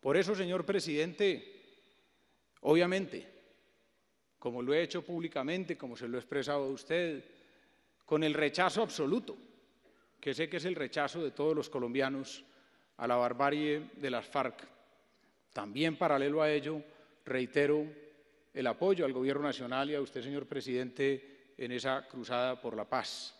Por eso, señor presidente, obviamente, como lo he hecho públicamente, como se lo he expresado a usted, con el rechazo absoluto, que sé que es el rechazo de todos los colombianos a la barbarie de las FARC. También paralelo a ello, reitero el apoyo al Gobierno Nacional y a usted, señor presidente, en esa cruzada por la paz.